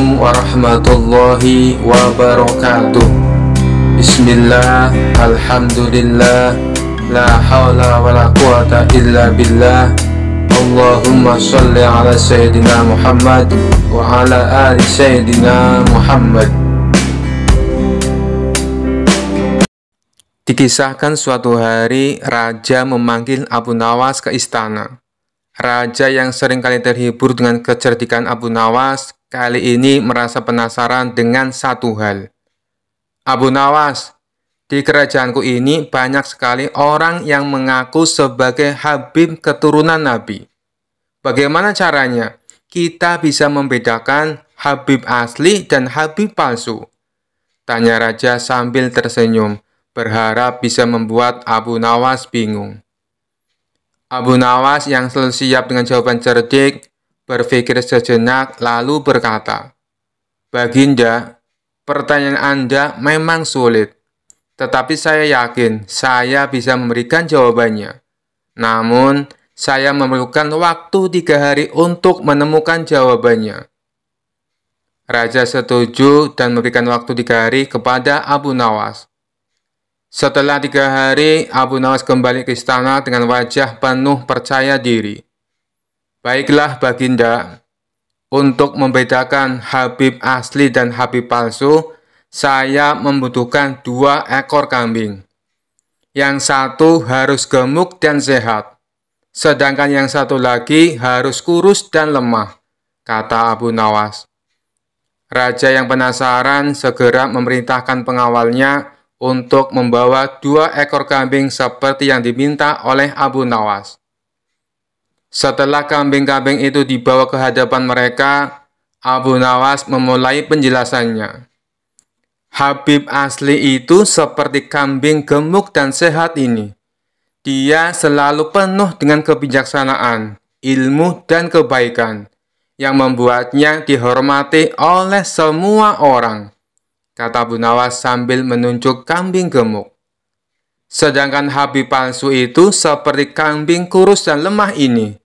Assalamualaikum warahmatullahi wabarakatuh Bismillah, Alhamdulillah La hawla wa la quwata illa billah Allahumma salli ala Sayyidina Muhammad Wa ala ali Sayyidina Muhammad Dikisahkan suatu hari Raja memanggil Abu Nawas ke istana Raja yang seringkali terhibur dengan kecerdikan Abu Nawas kali ini merasa penasaran dengan satu hal. Abu Nawas, di kerajaanku ini banyak sekali orang yang mengaku sebagai Habib keturunan Nabi. Bagaimana caranya kita bisa membedakan Habib asli dan Habib palsu? Tanya Raja sambil tersenyum, berharap bisa membuat Abu Nawas bingung. Abu Nawas yang selalu siap dengan jawaban cerdik berpikir sejenak lalu berkata, Baginda, pertanyaan Anda memang sulit, tetapi saya yakin saya bisa memberikan jawabannya. Namun, saya memerlukan waktu tiga hari untuk menemukan jawabannya. Raja setuju dan memberikan waktu tiga hari kepada Abu Nawas. Setelah tiga hari, Abu Nawas kembali ke istana dengan wajah penuh percaya diri. Baiklah Baginda, untuk membedakan Habib asli dan Habib palsu, saya membutuhkan dua ekor kambing. Yang satu harus gemuk dan sehat, sedangkan yang satu lagi harus kurus dan lemah, kata Abu Nawas. Raja yang penasaran segera memerintahkan pengawalnya untuk membawa dua ekor kambing seperti yang diminta oleh Abu Nawas. Setelah kambing-kambing itu dibawa ke hadapan mereka, Abu Nawas memulai penjelasannya. Habib asli itu seperti kambing gemuk dan sehat ini. Dia selalu penuh dengan kebijaksanaan, ilmu, dan kebaikan yang membuatnya dihormati oleh semua orang, kata Abu Nawas sambil menunjuk kambing gemuk. Sedangkan Habib palsu itu seperti kambing kurus dan lemah ini.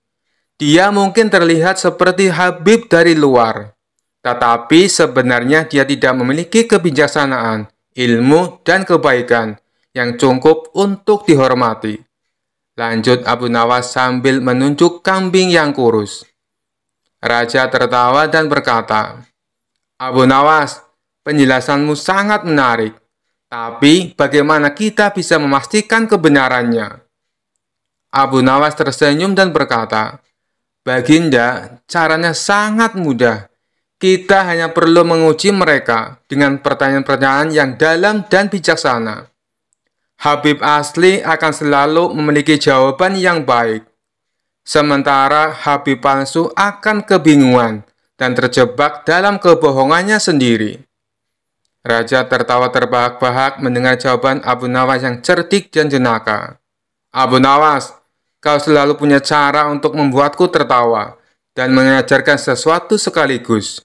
Dia mungkin terlihat seperti Habib dari luar, tetapi sebenarnya dia tidak memiliki kebijaksanaan, ilmu, dan kebaikan yang cukup untuk dihormati. Lanjut Abu Nawas sambil menunjuk kambing yang kurus. Raja tertawa dan berkata, Abu Nawas, penjelasanmu sangat menarik, tapi bagaimana kita bisa memastikan kebenarannya? Abu Nawas tersenyum dan berkata, Baginda, caranya sangat mudah. Kita hanya perlu menguji mereka dengan pertanyaan-pertanyaan yang dalam dan bijaksana. Habib asli akan selalu memiliki jawaban yang baik. Sementara Habib palsu akan kebingungan dan terjebak dalam kebohongannya sendiri. Raja tertawa terbahak-bahak mendengar jawaban Abu Nawas yang cerdik dan jenaka. Abu Nawas, Kau selalu punya cara untuk membuatku tertawa dan mengajarkan sesuatu sekaligus.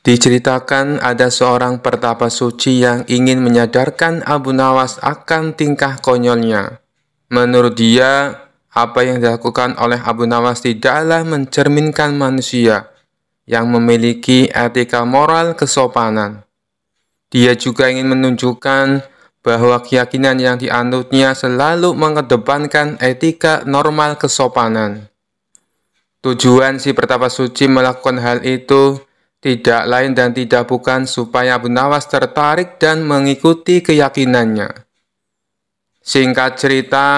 Diceritakan ada seorang pertapa suci yang ingin menyadarkan Abu Nawas akan tingkah konyolnya. Menurut dia, apa yang dilakukan oleh Abu Nawas tidaklah mencerminkan manusia yang memiliki etika moral kesopanan. Dia juga ingin menunjukkan bahwa keyakinan yang dianutnya selalu mengedepankan etika normal kesopanan. Tujuan si Pertapa Suci melakukan hal itu tidak lain dan tidak bukan supaya Abu Nawas tertarik dan mengikuti keyakinannya. Singkat cerita,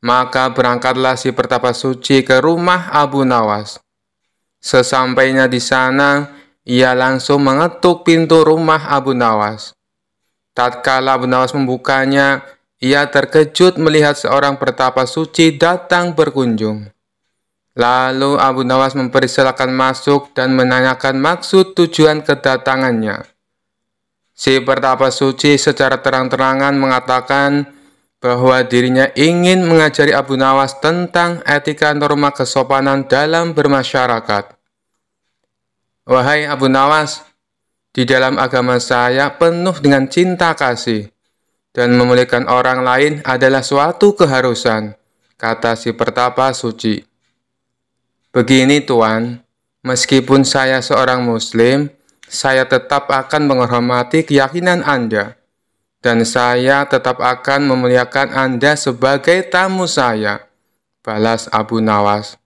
maka berangkatlah si Pertapa Suci ke rumah Abu Nawas. Sesampainya di sana, ia langsung mengetuk pintu rumah Abu Nawas. Tatkala Abu Nawas membukanya, ia terkejut melihat seorang pertapa suci datang berkunjung. Lalu Abu Nawas mempersilakan masuk dan menanyakan maksud tujuan kedatangannya. Si pertapa suci secara terang-terangan mengatakan bahwa dirinya ingin mengajari Abu Nawas tentang etika norma kesopanan dalam bermasyarakat. Wahai Abu Nawas, di dalam agama saya penuh dengan cinta kasih, dan memulihkan orang lain adalah suatu keharusan, kata si pertapa suci. Begini Tuan, meskipun saya seorang muslim, saya tetap akan menghormati keyakinan Anda, dan saya tetap akan memuliakan Anda sebagai tamu saya, balas Abu Nawas.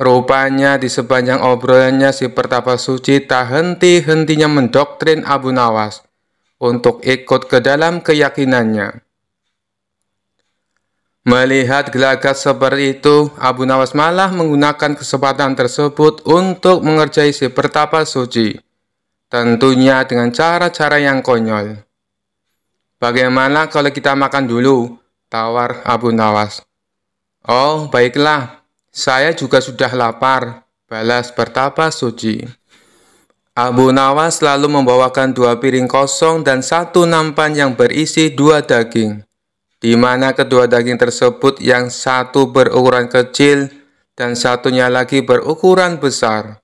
Rupanya di sepanjang obrolannya si Pertapa Suci tak henti-hentinya mendoktrin Abu Nawas untuk ikut ke dalam keyakinannya. Melihat gelagat seperti itu, Abu Nawas malah menggunakan kesempatan tersebut untuk mengerjai si Pertapa Suci. Tentunya dengan cara-cara yang konyol. Bagaimana kalau kita makan dulu? Tawar Abu Nawas. Oh, baiklah, saya juga sudah lapar, balas bertapa Suci. Abu Nawas selalu membawakan dua piring kosong dan satu nampan yang berisi dua daging, di mana kedua daging tersebut yang satu berukuran kecil dan satunya lagi berukuran besar.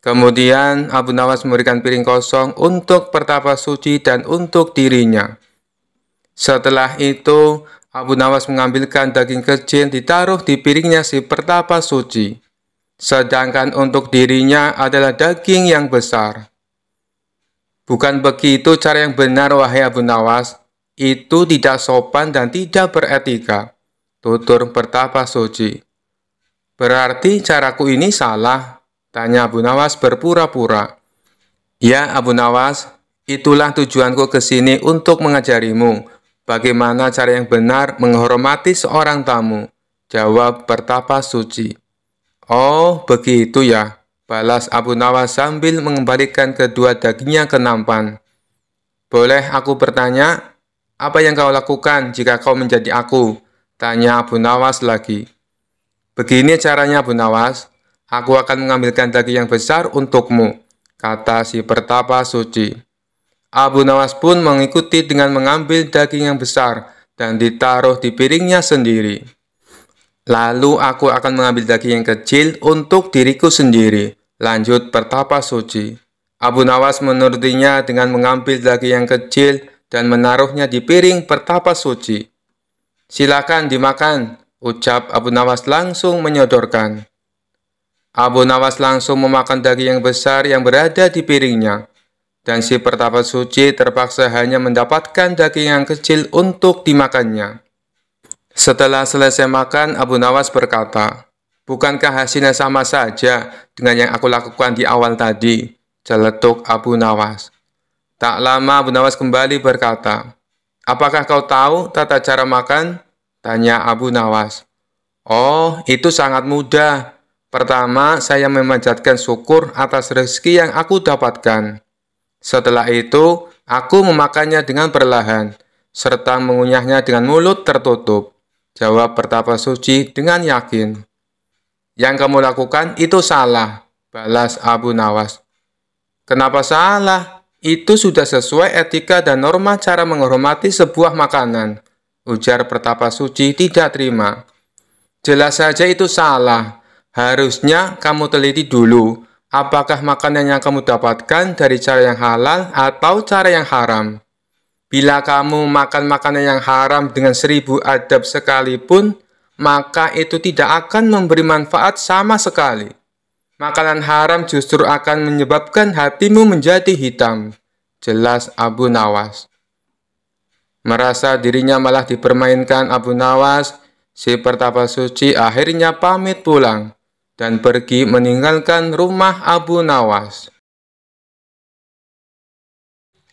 Kemudian Abu Nawas memberikan piring kosong untuk pertapa suci dan untuk dirinya. Setelah itu, Abu Nawas mengambilkan daging kecil ditaruh di piringnya si pertapa suci. Sedangkan untuk dirinya adalah daging yang besar. Bukan begitu cara yang benar wahai Abu Nawas. Itu tidak sopan dan tidak beretika. Tutur pertapa suci. Berarti caraku ini salah, tanya Abu Nawas berpura-pura. Ya Abu Nawas, itulah tujuanku ke sini untuk mengajarimu Bagaimana cara yang benar menghormati seorang tamu? Jawab Pertapa Suci. Oh, begitu ya, balas Abu Nawas sambil mengembalikan kedua dagingnya ke nampan. Boleh aku bertanya, apa yang kau lakukan jika kau menjadi aku? Tanya Abu Nawas lagi. Begini caranya Abu Nawas, aku akan mengambilkan daging yang besar untukmu, kata si pertapa suci. Abu Nawas pun mengikuti dengan mengambil daging yang besar dan ditaruh di piringnya sendiri. Lalu aku akan mengambil daging yang kecil untuk diriku sendiri, lanjut pertapa suci. Abu Nawas menurutinya dengan mengambil daging yang kecil dan menaruhnya di piring pertapa suci. Silakan dimakan, ucap Abu Nawas langsung menyodorkan. Abu Nawas langsung memakan daging yang besar yang berada di piringnya dan si pertapa suci terpaksa hanya mendapatkan daging yang kecil untuk dimakannya. Setelah selesai makan, Abu Nawas berkata, Bukankah hasilnya sama saja dengan yang aku lakukan di awal tadi? Jeletuk Abu Nawas. Tak lama Abu Nawas kembali berkata, Apakah kau tahu tata cara makan? Tanya Abu Nawas. Oh, itu sangat mudah. Pertama, saya memanjatkan syukur atas rezeki yang aku dapatkan. Setelah itu, aku memakannya dengan perlahan, serta mengunyahnya dengan mulut tertutup. Jawab pertapa suci dengan yakin. Yang kamu lakukan itu salah, balas Abu Nawas. Kenapa salah? Itu sudah sesuai etika dan norma cara menghormati sebuah makanan. Ujar pertapa suci tidak terima. Jelas saja itu salah. Harusnya kamu teliti dulu Apakah makanan yang kamu dapatkan dari cara yang halal atau cara yang haram? Bila kamu makan makanan yang haram dengan seribu adab sekalipun, maka itu tidak akan memberi manfaat sama sekali. Makanan haram justru akan menyebabkan hatimu menjadi hitam. Jelas Abu Nawas. Merasa dirinya malah dipermainkan Abu Nawas, si pertapa suci akhirnya pamit pulang dan pergi meninggalkan rumah Abu Nawas.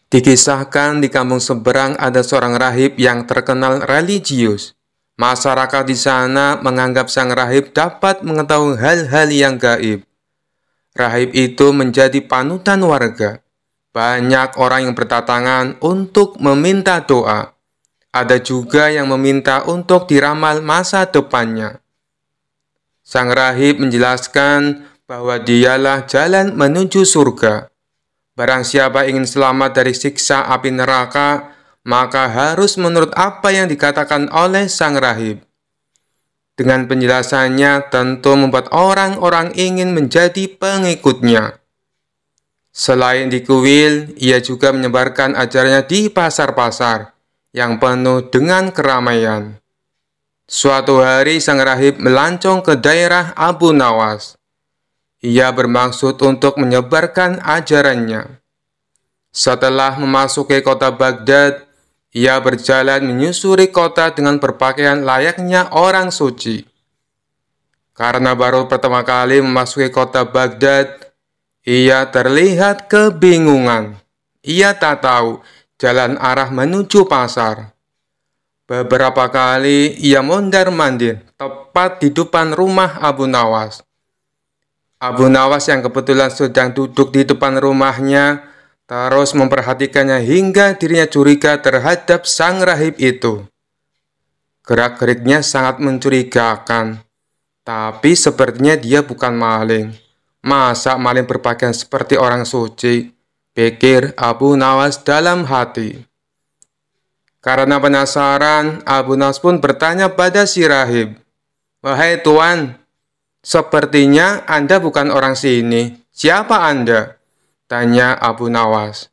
Dikisahkan di kampung seberang ada seorang rahib yang terkenal religius. Masyarakat di sana menganggap sang rahib dapat mengetahui hal-hal yang gaib. Rahib itu menjadi panutan warga. Banyak orang yang bertatangan untuk meminta doa. Ada juga yang meminta untuk diramal masa depannya. Sang rahib menjelaskan bahwa dialah jalan menuju surga. Barang siapa ingin selamat dari siksa api neraka, maka harus menurut apa yang dikatakan oleh sang rahib. Dengan penjelasannya tentu membuat orang-orang ingin menjadi pengikutnya. Selain di kuil, ia juga menyebarkan ajarannya di pasar-pasar yang penuh dengan keramaian. Suatu hari sang rahib melancong ke daerah Abu Nawas. Ia bermaksud untuk menyebarkan ajarannya. Setelah memasuki kota Baghdad, ia berjalan menyusuri kota dengan berpakaian layaknya orang suci. Karena baru pertama kali memasuki kota Baghdad, ia terlihat kebingungan. Ia tak tahu jalan arah menuju pasar. Beberapa kali ia mondar-mandir tepat di depan rumah Abu Nawas. Abu Nawas yang kebetulan sedang duduk di depan rumahnya terus memperhatikannya hingga dirinya curiga terhadap sang rahib itu. Gerak-geriknya sangat mencurigakan, tapi sepertinya dia bukan maling. Masa maling berpakaian seperti orang suci? Pikir Abu Nawas dalam hati. Karena penasaran, Abu Nas pun bertanya pada si rahib, Wahai tuan, sepertinya Anda bukan orang sini. Siapa Anda? Tanya Abu Nawas.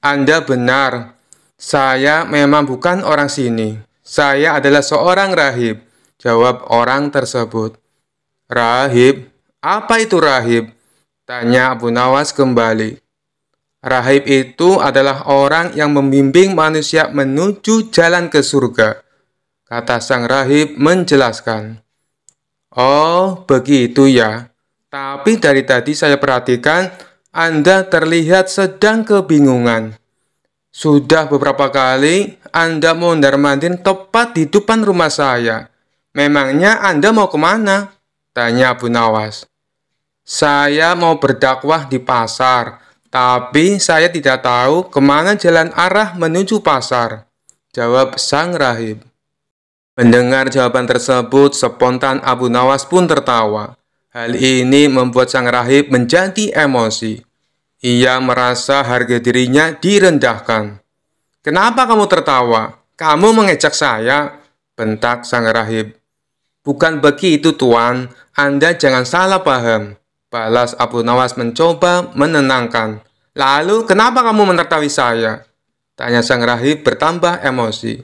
Anda benar, saya memang bukan orang sini. Saya adalah seorang rahib, jawab orang tersebut. Rahib? Apa itu rahib? Tanya Abu Nawas kembali. Rahib itu adalah orang yang membimbing manusia menuju jalan ke surga. Kata sang rahib menjelaskan. Oh, begitu ya. Tapi dari tadi saya perhatikan Anda terlihat sedang kebingungan. Sudah beberapa kali Anda mondar-mandir tepat di depan rumah saya. Memangnya Anda mau kemana? Tanya Bu Nawas. Saya mau berdakwah di pasar tapi saya tidak tahu kemana jalan arah menuju pasar. Jawab sang rahib. Mendengar jawaban tersebut, spontan Abu Nawas pun tertawa. Hal ini membuat sang rahib menjadi emosi. Ia merasa harga dirinya direndahkan. Kenapa kamu tertawa? Kamu mengejek saya, bentak sang rahib. Bukan begitu, Tuan. Anda jangan salah paham. Balas Abu Nawas mencoba menenangkan. Lalu kenapa kamu menertawi saya? Tanya sang rahib bertambah emosi.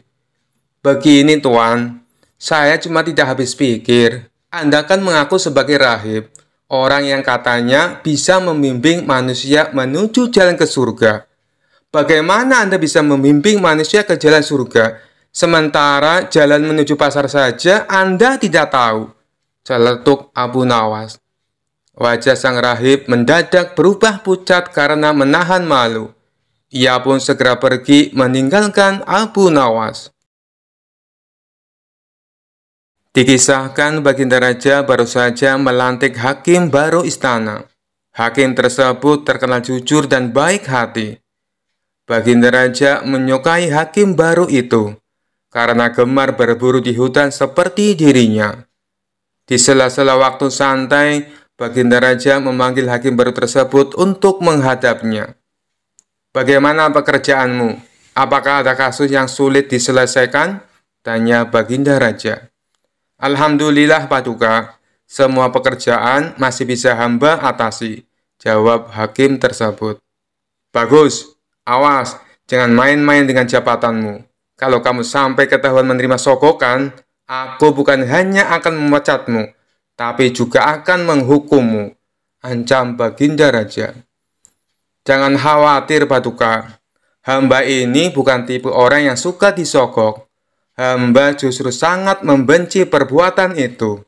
Begini tuan, saya cuma tidak habis pikir. Anda kan mengaku sebagai rahib, orang yang katanya bisa membimbing manusia menuju jalan ke surga. Bagaimana Anda bisa membimbing manusia ke jalan surga, sementara jalan menuju pasar saja Anda tidak tahu? Celetuk Abu Nawas. Wajah sang rahib mendadak berubah pucat karena menahan malu. Ia pun segera pergi meninggalkan Abu Nawas. Dikisahkan Baginda Raja baru saja melantik hakim baru istana. Hakim tersebut terkenal jujur dan baik hati. Baginda Raja menyukai hakim baru itu karena gemar berburu di hutan seperti dirinya. Di sela-sela waktu santai, Baginda Raja memanggil hakim baru tersebut untuk menghadapnya. Bagaimana pekerjaanmu? Apakah ada kasus yang sulit diselesaikan? Tanya Baginda Raja. Alhamdulillah Paduka, semua pekerjaan masih bisa hamba atasi, jawab hakim tersebut. Bagus, awas, jangan main-main dengan jabatanmu. Kalau kamu sampai ketahuan menerima sokokan, aku bukan hanya akan memecatmu, tapi juga akan menghukummu. Ancam Baginda Raja. Jangan khawatir, Paduka. Hamba ini bukan tipe orang yang suka disogok. Hamba justru sangat membenci perbuatan itu.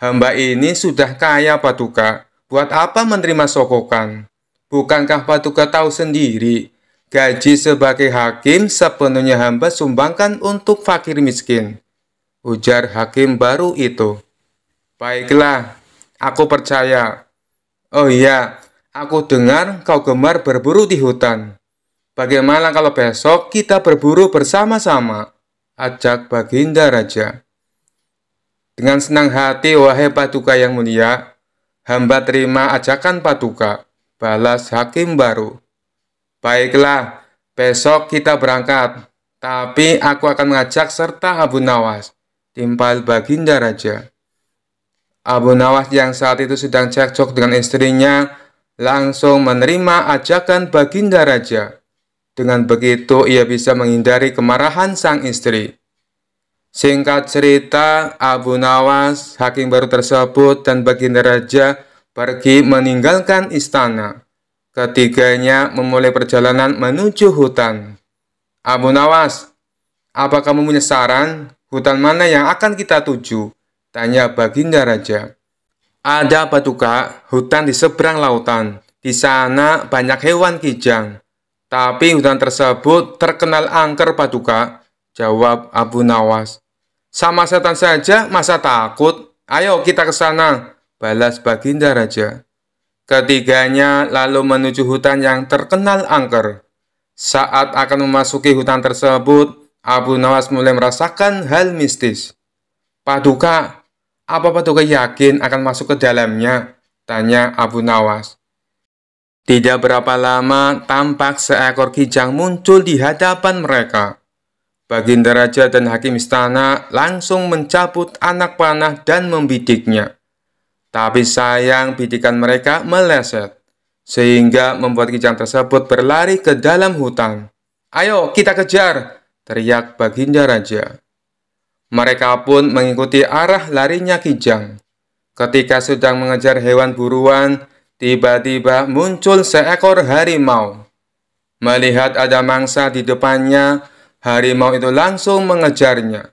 Hamba ini sudah kaya, Paduka. Buat apa menerima sokokan? Bukankah Paduka tahu sendiri? Gaji sebagai hakim sepenuhnya hamba sumbangkan untuk fakir miskin. Ujar hakim baru itu. Baiklah, aku percaya. Oh iya, aku dengar kau gemar berburu di hutan. Bagaimana kalau besok kita berburu bersama-sama? Ajak Baginda Raja. Dengan senang hati, wahai Paduka yang mulia, hamba terima ajakan Paduka, balas Hakim baru. Baiklah, besok kita berangkat, tapi aku akan mengajak serta Abu Nawas, timpal Baginda Raja. Abu Nawas yang saat itu sedang cekcok dengan istrinya langsung menerima ajakan Baginda Raja. Dengan begitu ia bisa menghindari kemarahan sang istri. Singkat cerita, Abu Nawas, hakim baru tersebut dan Baginda Raja pergi meninggalkan istana. Ketiganya memulai perjalanan menuju hutan. Abu Nawas, apa kamu punya saran hutan mana yang akan kita tuju? Tanya Baginda Raja. Ada Paduka, hutan di seberang lautan. Di sana banyak hewan kijang. Tapi hutan tersebut terkenal angker Paduka, jawab Abu Nawas. Sama setan saja masa takut? Ayo kita ke sana, balas Baginda Raja. Ketiganya lalu menuju hutan yang terkenal angker. Saat akan memasuki hutan tersebut, Abu Nawas mulai merasakan hal mistis. Paduka, apa petugas yakin akan masuk ke dalamnya? Tanya Abu Nawas. Tidak berapa lama, tampak seekor kijang muncul di hadapan mereka. Baginda Raja dan Hakim Istana langsung mencabut anak panah dan membidiknya. Tapi sayang bidikan mereka meleset, sehingga membuat kijang tersebut berlari ke dalam hutan. Ayo kita kejar, teriak Baginda Raja. Mereka pun mengikuti arah larinya Kijang. Ketika sedang mengejar hewan buruan, tiba-tiba muncul seekor harimau. Melihat ada mangsa di depannya, harimau itu langsung mengejarnya.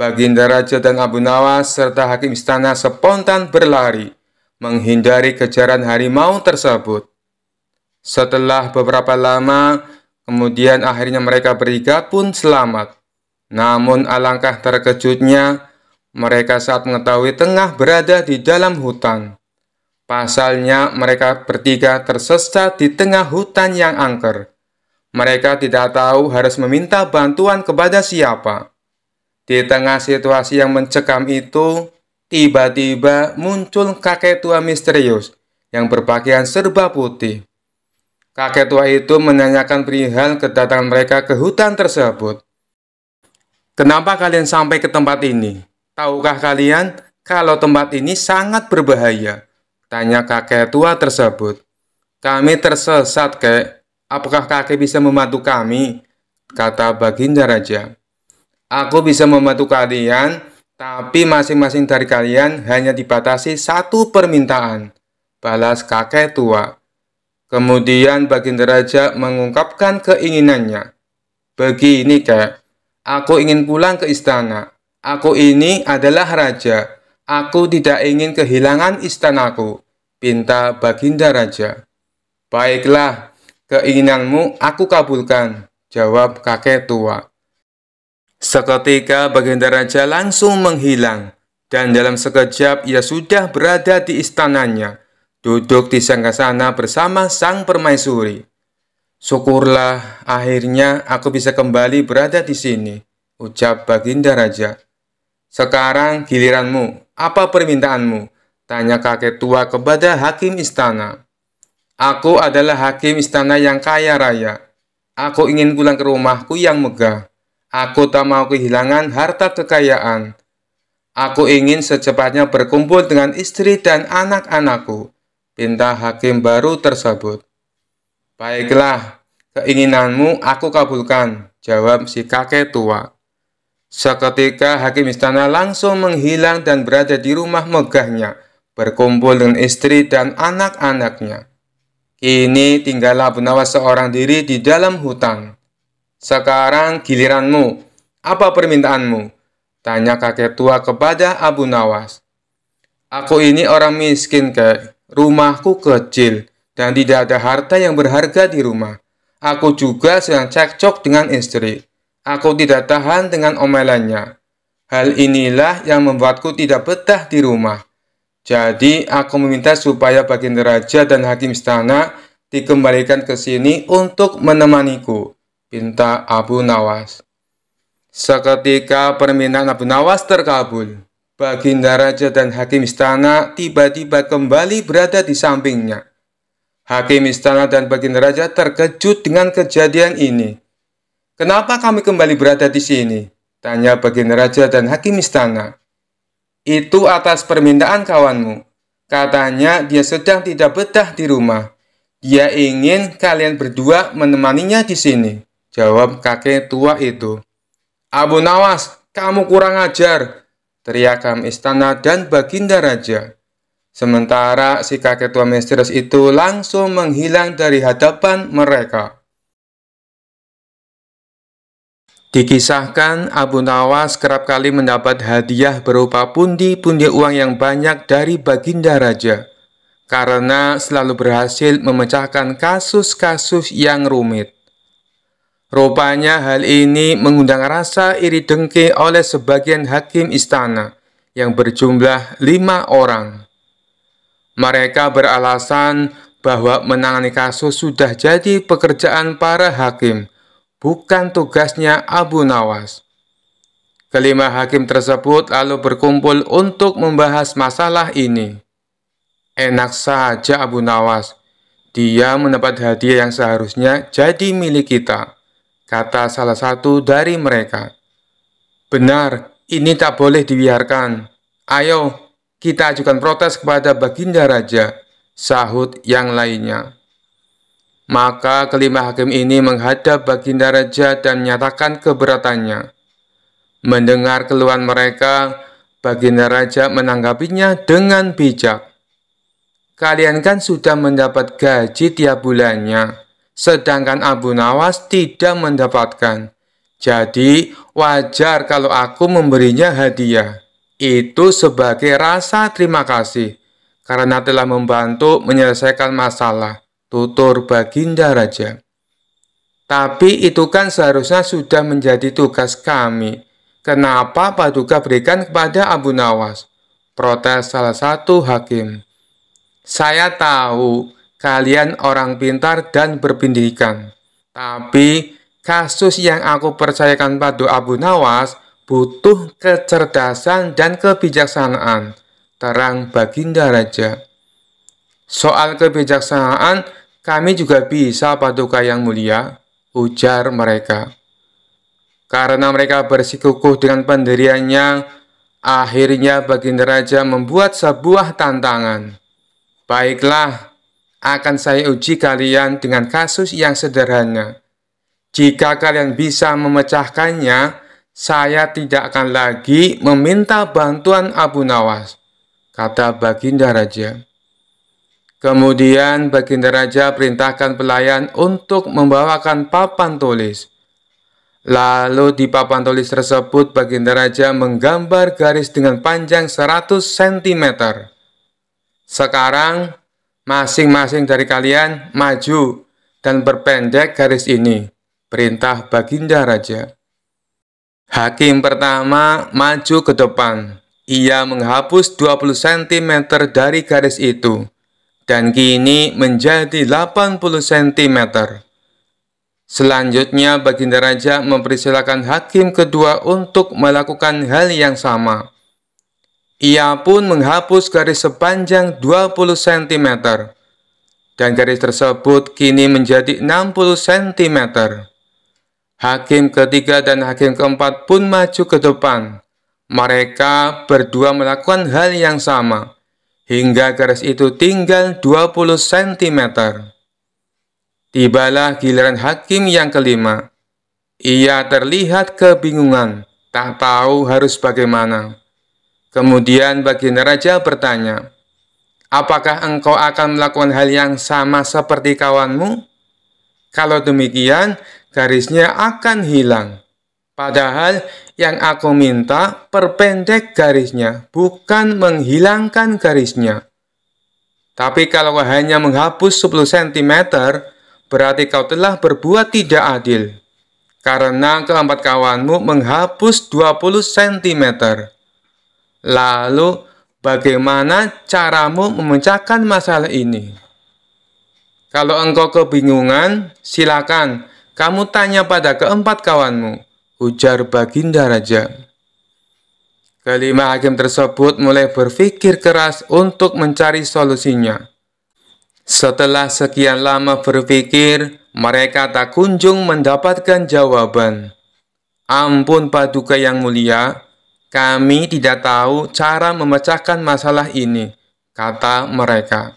Baginda Raja dan Abu Nawas serta Hakim Istana spontan berlari, menghindari kejaran harimau tersebut. Setelah beberapa lama, kemudian akhirnya mereka bertiga pun selamat. Namun alangkah terkejutnya mereka saat mengetahui tengah berada di dalam hutan. Pasalnya mereka bertiga tersesat di tengah hutan yang angker. Mereka tidak tahu harus meminta bantuan kepada siapa. Di tengah situasi yang mencekam itu, tiba-tiba muncul kakek tua misterius yang berpakaian serba putih. Kakek tua itu menanyakan perihal kedatangan mereka ke hutan tersebut. Kenapa kalian sampai ke tempat ini? Tahukah kalian kalau tempat ini sangat berbahaya? Tanya kakek tua tersebut. Kami tersesat, kek. Apakah kakek bisa membantu kami? Kata Baginda Raja. Aku bisa membantu kalian, tapi masing-masing dari kalian hanya dibatasi satu permintaan. Balas kakek tua. Kemudian Baginda Raja mengungkapkan keinginannya. Begini, kek Aku ingin pulang ke istana. Aku ini adalah raja. Aku tidak ingin kehilangan istanaku. Pinta Baginda Raja. Baiklah, keinginanmu aku kabulkan, jawab kakek tua. Seketika Baginda Raja langsung menghilang, dan dalam sekejap ia sudah berada di istananya, duduk di sana bersama sang permaisuri. Syukurlah akhirnya aku bisa kembali berada di sini, ucap Baginda Raja. Sekarang giliranmu, apa permintaanmu? Tanya kakek tua kepada hakim istana. Aku adalah hakim istana yang kaya raya. Aku ingin pulang ke rumahku yang megah. Aku tak mau kehilangan harta kekayaan. Aku ingin secepatnya berkumpul dengan istri dan anak-anakku, pinta hakim baru tersebut. Baiklah, keinginanmu aku kabulkan, jawab si kakek tua. Seketika hakim istana langsung menghilang dan berada di rumah megahnya, berkumpul dengan istri dan anak-anaknya. Kini tinggallah Abu Nawas seorang diri di dalam hutan. Sekarang giliranmu, apa permintaanmu? Tanya kakek tua kepada Abu Nawas. Aku ini orang miskin, kek. Rumahku kecil dan tidak ada harta yang berharga di rumah. Aku juga sedang cekcok dengan istri. Aku tidak tahan dengan omelannya. Hal inilah yang membuatku tidak betah di rumah. Jadi aku meminta supaya baginda raja dan hakim istana dikembalikan ke sini untuk menemaniku, pinta Abu Nawas. Seketika permintaan Abu Nawas terkabul. Baginda raja dan hakim istana tiba-tiba kembali berada di sampingnya. Hakim istana dan baginda raja terkejut dengan kejadian ini. Kenapa kami kembali berada di sini? Tanya baginda raja dan hakim istana. Itu atas permintaan kawanmu. Katanya dia sedang tidak betah di rumah. Dia ingin kalian berdua menemaninya di sini. Jawab kakek tua itu. Abu Nawas, kamu kurang ajar. Teriak kam istana dan baginda raja. Sementara si kakek tua misterius itu langsung menghilang dari hadapan mereka. Dikisahkan Abu Nawas kerap kali mendapat hadiah berupa pundi-pundi uang yang banyak dari baginda raja karena selalu berhasil memecahkan kasus-kasus yang rumit. Rupanya hal ini mengundang rasa iri dengki oleh sebagian hakim istana yang berjumlah lima orang. Mereka beralasan bahwa menangani kasus sudah jadi pekerjaan para hakim, bukan tugasnya Abu Nawas. Kelima hakim tersebut lalu berkumpul untuk membahas masalah ini. Enak saja Abu Nawas, dia mendapat hadiah yang seharusnya jadi milik kita, kata salah satu dari mereka. Benar, ini tak boleh dibiarkan. Ayo, kita ajukan protes kepada baginda raja, sahut yang lainnya. Maka kelima hakim ini menghadap baginda raja dan menyatakan keberatannya. Mendengar keluhan mereka, baginda raja menanggapinya dengan bijak. Kalian kan sudah mendapat gaji tiap bulannya, sedangkan Abu Nawas tidak mendapatkan. Jadi wajar kalau aku memberinya hadiah itu sebagai rasa terima kasih karena telah membantu menyelesaikan masalah, tutur Baginda Raja. Tapi itu kan seharusnya sudah menjadi tugas kami. Kenapa Paduka berikan kepada Abu Nawas? Protes salah satu hakim. Saya tahu kalian orang pintar dan berpendidikan. Tapi kasus yang aku percayakan pada Abu Nawas – butuh kecerdasan dan kebijaksanaan. Terang Baginda Raja. Soal kebijaksanaan, kami juga bisa paduka yang mulia, ujar mereka. Karena mereka bersikukuh dengan pendiriannya, akhirnya Baginda Raja membuat sebuah tantangan. Baiklah, akan saya uji kalian dengan kasus yang sederhana. Jika kalian bisa memecahkannya, saya tidak akan lagi meminta bantuan Abu Nawas, kata Baginda Raja. Kemudian Baginda Raja perintahkan pelayan untuk membawakan papan tulis. Lalu di papan tulis tersebut Baginda Raja menggambar garis dengan panjang 100 cm. Sekarang masing-masing dari kalian maju dan berpendek garis ini. Perintah Baginda Raja. Hakim pertama maju ke depan. Ia menghapus 20 cm dari garis itu dan kini menjadi 80 cm. Selanjutnya Baginda Raja mempersilakan hakim kedua untuk melakukan hal yang sama. Ia pun menghapus garis sepanjang 20 cm. Dan garis tersebut kini menjadi 60 cm. Hakim ketiga dan hakim keempat pun maju ke depan. Mereka berdua melakukan hal yang sama, hingga garis itu tinggal 20 cm. Tibalah giliran hakim yang kelima. Ia terlihat kebingungan, tak tahu harus bagaimana. Kemudian baginda raja bertanya, Apakah engkau akan melakukan hal yang sama seperti kawanmu? Kalau demikian, garisnya akan hilang. Padahal yang aku minta perpendek garisnya, bukan menghilangkan garisnya. Tapi kalau hanya menghapus 10 cm, berarti kau telah berbuat tidak adil. Karena keempat kawanmu menghapus 20 cm. Lalu, bagaimana caramu memecahkan masalah ini? Kalau engkau kebingungan, silakan kamu tanya pada keempat kawanmu, ujar Baginda Raja. Kelima hakim tersebut mulai berpikir keras untuk mencari solusinya. Setelah sekian lama berpikir, mereka tak kunjung mendapatkan jawaban. Ampun paduka yang mulia, kami tidak tahu cara memecahkan masalah ini, kata mereka.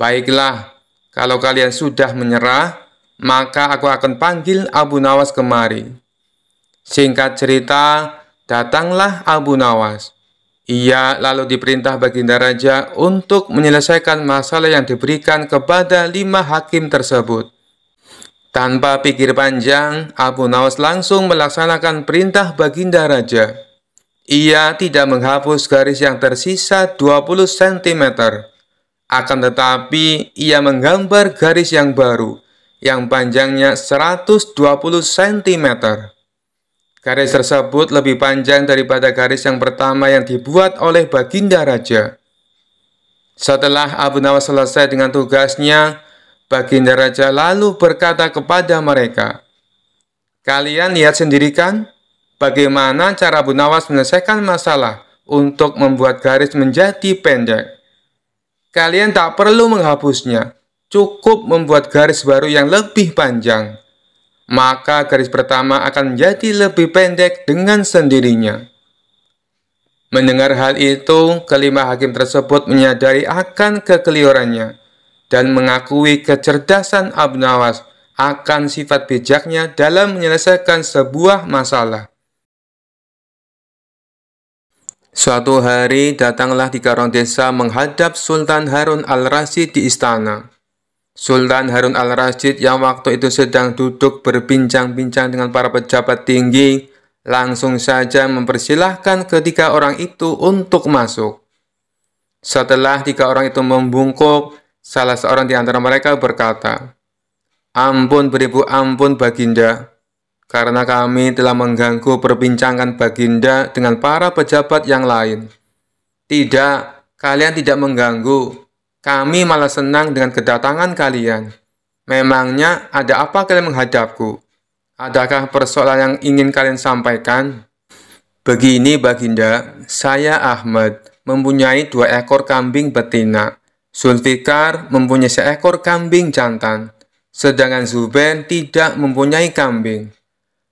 Baiklah, kalau kalian sudah menyerah, maka aku akan panggil Abu Nawas kemari. Singkat cerita, datanglah Abu Nawas. Ia lalu diperintah Baginda Raja untuk menyelesaikan masalah yang diberikan kepada lima hakim tersebut. Tanpa pikir panjang, Abu Nawas langsung melaksanakan perintah Baginda Raja. Ia tidak menghapus garis yang tersisa 20 cm. Akan tetapi, ia menggambar garis yang baru yang panjangnya 120 cm. Garis tersebut lebih panjang daripada garis yang pertama yang dibuat oleh Baginda Raja. Setelah Abu Nawas selesai dengan tugasnya, Baginda Raja lalu berkata kepada mereka, Kalian lihat sendiri kan bagaimana cara Abu Nawas menyelesaikan masalah untuk membuat garis menjadi pendek. Kalian tak perlu menghapusnya, cukup membuat garis baru yang lebih panjang. Maka garis pertama akan menjadi lebih pendek dengan sendirinya. Mendengar hal itu, kelima hakim tersebut menyadari akan kekeliruannya dan mengakui kecerdasan Abu Nawas akan sifat bijaknya dalam menyelesaikan sebuah masalah. Suatu hari datanglah tiga orang desa menghadap Sultan Harun al-Rasyid di istana. Sultan Harun al-Rashid yang waktu itu sedang duduk berbincang-bincang dengan para pejabat tinggi langsung saja mempersilahkan ketiga orang itu untuk masuk. Setelah tiga orang itu membungkuk, salah seorang di antara mereka berkata, Ampun beribu ampun Baginda, karena kami telah mengganggu perbincangan Baginda dengan para pejabat yang lain. Tidak, kalian tidak mengganggu, kami malah senang dengan kedatangan kalian. Memangnya ada apa kalian menghadapku? Adakah persoalan yang ingin kalian sampaikan? Begini Baginda, saya Ahmad, mempunyai dua ekor kambing betina. Sultikar mempunyai seekor kambing jantan, sedangkan Zubair tidak mempunyai kambing.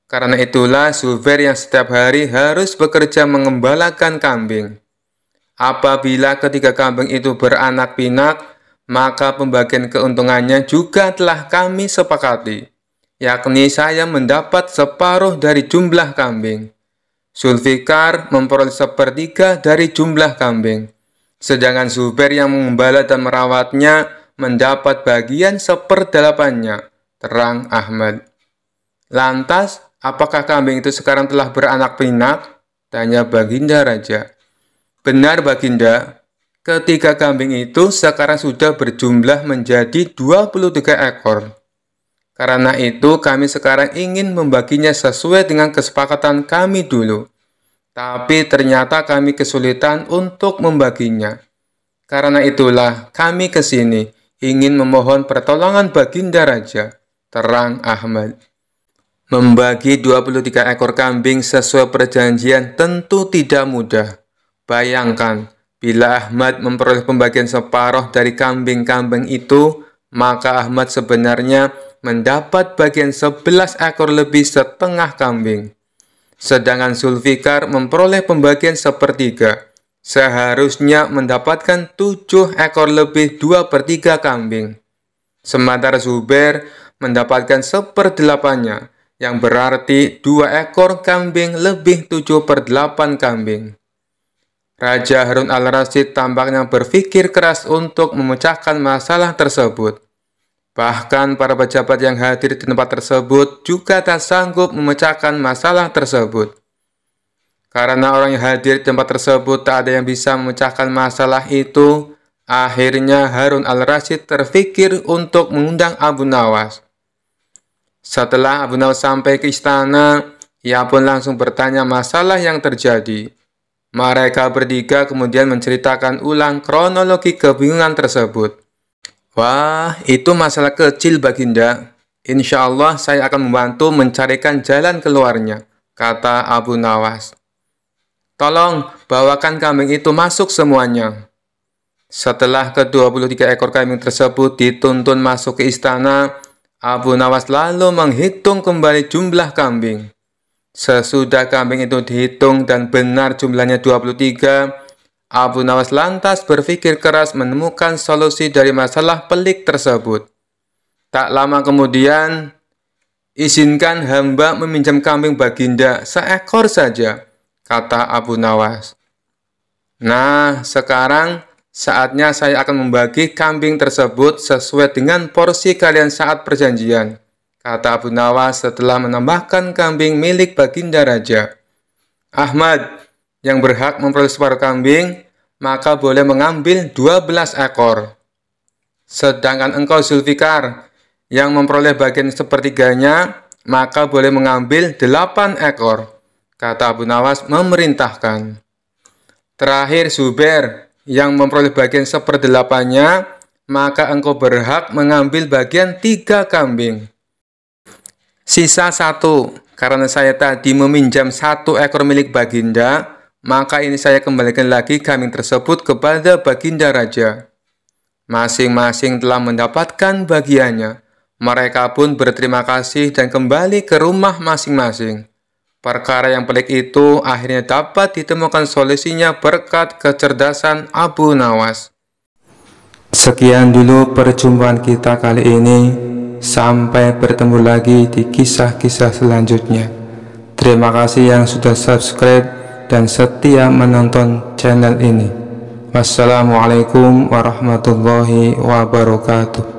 Karena itulah Zubair yang setiap hari harus bekerja mengembalakan kambing. Apabila ketiga kambing itu beranak pinak, maka pembagian keuntungannya juga telah kami sepakati, yakni saya mendapat separuh dari jumlah kambing. Sulfikar memperoleh sepertiga dari jumlah kambing, sedangkan Zubair yang mengembala dan merawatnya mendapat bagian seperdelapannya, terang Ahmad. Lantas, apakah kambing itu sekarang telah beranak pinak? Tanya Baginda Raja. Benar Baginda, ketiga kambing itu sekarang sudah berjumlah menjadi 23 ekor. Karena itu kami sekarang ingin membaginya sesuai dengan kesepakatan kami dulu. Tapi ternyata kami kesulitan untuk membaginya. Karena itulah kami ke sini ingin memohon pertolongan Baginda Raja. Terang Ahmad. Membagi 23 ekor kambing sesuai perjanjian tentu tidak mudah. Bayangkan, bila Ahmad memperoleh pembagian separoh dari kambing-kambing itu, maka Ahmad sebenarnya mendapat bagian 11 ekor lebih setengah kambing. Sedangkan Zulfikar memperoleh pembagian sepertiga, seharusnya mendapatkan 7 ekor lebih 2 per 3 kambing. Sementara Zubair mendapatkan seperdelapannya, yang berarti dua ekor kambing lebih 7 per 8 kambing. Raja Harun al-Rasyid tampaknya berpikir keras untuk memecahkan masalah tersebut. Bahkan para pejabat yang hadir di tempat tersebut juga tak sanggup memecahkan masalah tersebut. Karena orang yang hadir di tempat tersebut tak ada yang bisa memecahkan masalah itu, akhirnya Harun al-Rasyid terpikir untuk mengundang Abu Nawas. Setelah Abu Nawas sampai ke istana, ia pun langsung bertanya masalah yang terjadi. Mereka bertiga kemudian menceritakan ulang kronologi kebingungan tersebut. Wah, itu masalah kecil Baginda. Insya Allah saya akan membantu mencarikan jalan keluarnya, kata Abu Nawas. Tolong bawakan kambing itu masuk semuanya. Setelah ke-23 ekor kambing tersebut dituntun masuk ke istana, Abu Nawas lalu menghitung kembali jumlah kambing. Sesudah kambing itu dihitung dan benar jumlahnya 23, Abu Nawas lantas berpikir keras menemukan solusi dari masalah pelik tersebut. Tak lama kemudian, izinkan hamba meminjam kambing baginda seekor saja, kata Abu Nawas. Nah, sekarang saatnya saya akan membagi kambing tersebut sesuai dengan porsi kalian saat perjanjian kata Abu Nawas setelah menambahkan kambing milik Baginda Raja. Ahmad yang berhak memperoleh separuh kambing, maka boleh mengambil 12 ekor. Sedangkan engkau Zulfikar yang memperoleh bagian sepertiganya, maka boleh mengambil 8 ekor, kata Abu Nawas memerintahkan. Terakhir Zubair yang memperoleh bagian seperdelapannya, maka engkau berhak mengambil bagian tiga kambing. Sisa satu, karena saya tadi meminjam satu ekor milik Baginda, maka ini saya kembalikan lagi kambing tersebut kepada Baginda Raja. Masing-masing telah mendapatkan bagiannya. Mereka pun berterima kasih dan kembali ke rumah masing-masing. Perkara yang pelik itu akhirnya dapat ditemukan solusinya berkat kecerdasan Abu Nawas. Sekian dulu perjumpaan kita kali ini. Sampai bertemu lagi di kisah-kisah selanjutnya. Terima kasih yang sudah subscribe dan setia menonton channel ini. Wassalamualaikum warahmatullahi wabarakatuh.